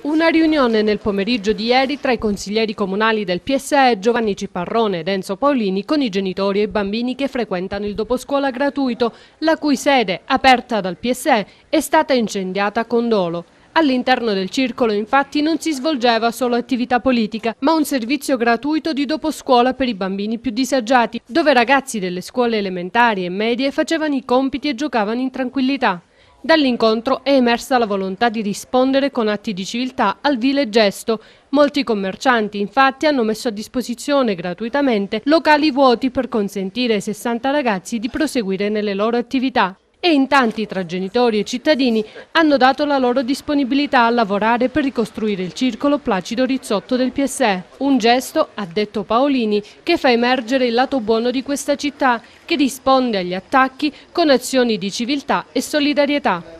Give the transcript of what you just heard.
Una riunione nel pomeriggio di ieri tra i consiglieri comunali del PSE Giovanni Ciparrone ed Enzo Paolini con i genitori e i bambini che frequentano il doposcuola gratuito, la cui sede, aperta dal PSE, è stata incendiata con dolo. All'interno del circolo infatti non si svolgeva solo attività politica, ma un servizio gratuito di doposcuola per i bambini più disagiati, dove ragazzi delle scuole elementari e medie facevano i compiti e giocavano in tranquillità. Dall'incontro è emersa la volontà di rispondere con atti di civiltà al vile gesto. Molti commercianti infatti hanno messo a disposizione gratuitamente locali vuoti per consentire ai 60 ragazzi di proseguire nelle loro attività. E in tanti tra genitori e cittadini hanno dato la loro disponibilità a lavorare per ricostruire il circolo Placido Rizzotto del PSE. Un gesto, ha detto Paolini, che fa emergere il lato buono di questa città, che risponde agli attacchi con azioni di civiltà e solidarietà.